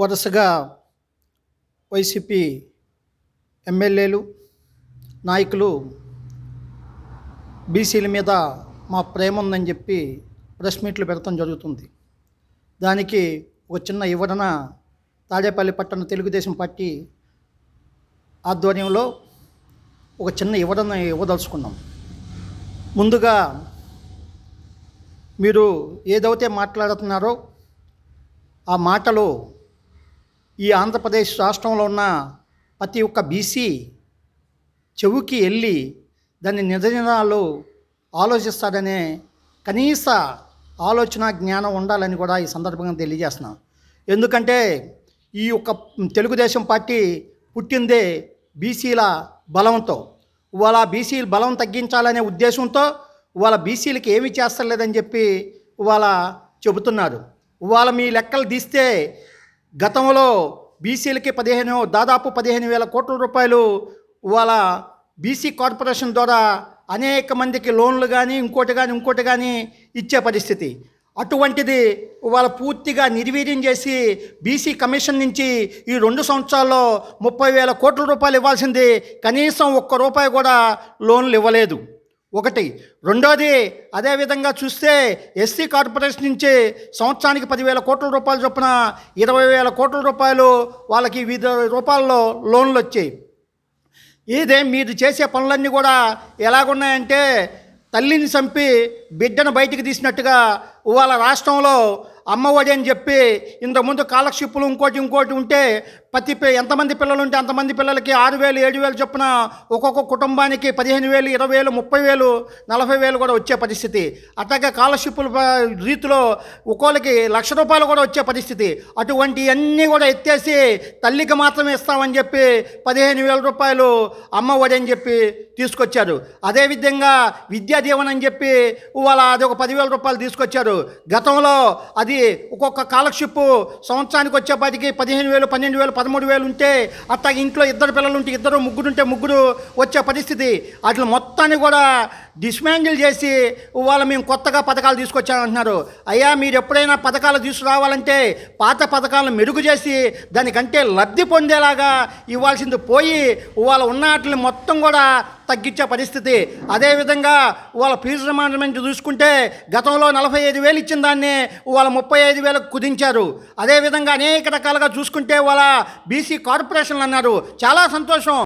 వరుసగా వైసీపీ ఎమ్మెల్యేలు నాయకులు బీసీల మీద మా ప్రేమ ఉందని చెప్పి ప్రెస్ మీట్లు పెడతాం జరుగుతుంది దానికి ఒక చిన్న వివరణ తాడేపల్లి పట్టణ తెలుగుదేశం పార్టీ ఆధ్వర్యంలో ఒక చిన్న వివరణ ఇవ్వదలుచుకున్నాం ముందుగా మీరు ఏదైతే మాట్లాడుతున్నారో ఆ మాటలు ఈ ఆంధ్రప్రదేశ్ రాష్ట్రంలో ఉన్న ప్రతి ఒక్క బీసీ చెవుకి వెళ్ళి దాని నిజనాలు ఆలోచిస్తాడనే కనీస ఆలోచన జ్ఞానం ఉండాలని కూడా ఈ సందర్భంగా తెలియజేస్తున్నాం ఎందుకంటే ఈ యొక్క తెలుగుదేశం పార్టీ పుట్టిందే బీసీల బలంతో వాళ్ళ బీసీల బలం తగ్గించాలనే ఉద్దేశంతో వాళ్ళ బీసీలకి ఏమి చేస్తలేదని చెప్పి వాళ్ళ చెబుతున్నారు వాళ్ళ మీ లెక్కలు తీస్తే గతంలో బీసీలకి పదిహేను దాదాపు పదిహేను వేల కోట్ల రూపాయలు ఇవాళ బీసీ కార్పొరేషన్ ద్వారా అనేక మందికి లోన్లు కానీ ఇంకోటి కానీ ఇంకోటి కానీ ఇచ్చే పరిస్థితి అటువంటిది ఇవాళ పూర్తిగా నిర్వీర్యం చేసి బీసీ కమిషన్ నుంచి ఈ రెండు సంవత్సరాల్లో ముప్పై వేల కోట్ల రూపాయలు ఇవ్వాల్సింది కనీసం ఒక్క రూపాయి కూడా లోన్లు ఇవ్వలేదు ఒకటి రెండోది అదేవిధంగా చూస్తే ఎస్సీ కార్పొరేషన్ నుంచి సంవత్సరానికి పదివేల కోట్ల రూపాయలు చొప్పున ఇరవై వేల కోట్ల రూపాయలు వాళ్ళకి వివిధ రూపాల్లో లోన్లు వచ్చాయి ఇదే మీరు చేసే పనులన్నీ కూడా ఎలాగున్నాయంటే తల్లిని చంపి బిడ్డను బయటికి తీసినట్టుగా ఇవాళ రాష్ట్రంలో అమ్మఒడి అని చెప్పి ఇంతకుముందు కాలక్షిప్పులు ఇంకోటి ఇంకోటి ఉంటే ప్రతి ఎంతమంది పిల్లలు ఉంటే అంతమంది పిల్లలకి ఆరు వేలు ఏడు వేలు చొప్పున ఒక్కొక్క కుటుంబానికి పదిహేను వేలు ఇరవై వేలు ముప్పై వేలు నలభై వేలు కూడా వచ్చే పరిస్థితి అట్లాగే కాలర్షిప్పుల రీతిలో ఒక్కోళ్ళకి లక్ష రూపాయలు కూడా వచ్చే పరిస్థితి అటువంటివన్నీ కూడా ఎత్తేసి తల్లికి మాత్రమే ఇస్తామని చెప్పి పదిహేను వేల రూపాయలు అమ్మఒడి అని చెప్పి తీసుకొచ్చారు అదేవిధంగా విద్యా దీవెన అని చెప్పి వాళ్ళ అది ఒక పదివేల రూపాయలు తీసుకొచ్చారు గతంలో అది ఒక్కొక్క కాలక్షిప్పు సంవత్సరానికి వచ్చే పదికి పదిహేను వేలు పన్నెండు వేలు పదమూడు వేలు ఉంటే అట్లా ఇంట్లో ఇద్దరు పిల్లలు ఉంటే ఇద్దరు ముగ్గురు ఉంటే ముగ్గురు వచ్చే పరిస్థితి అట్లా మొత్తాన్ని కూడా డిస్మాంగిల్ చేసి వాళ్ళ మేము కొత్తగా పథకాలు తీసుకొచ్చామంటున్నారు అయ్యా మీరు ఎప్పుడైనా పథకాలు తీసుకురావాలంటే పాత పథకాలను మెరుగు చేసి దానికంటే లబ్ధి పొందేలాగా ఇవ్వాల్సింది పోయి వాళ్ళ ఉన్న వాటిని మొత్తం కూడా తగ్గించే పరిస్థితి అదేవిధంగా వాళ్ళ ఫీజు రిమాండ్మెంట్ చూసుకుంటే గతంలో నలభై ఐదు వేలు ఇచ్చిన దాన్ని వాళ్ళ ముప్పై ఐదు వేలకు కుదించారు అదేవిధంగా అనేక రకాలుగా చూసుకుంటే వాళ్ళ బీసీ కార్పొరేషన్లు అన్నారు చాలా సంతోషం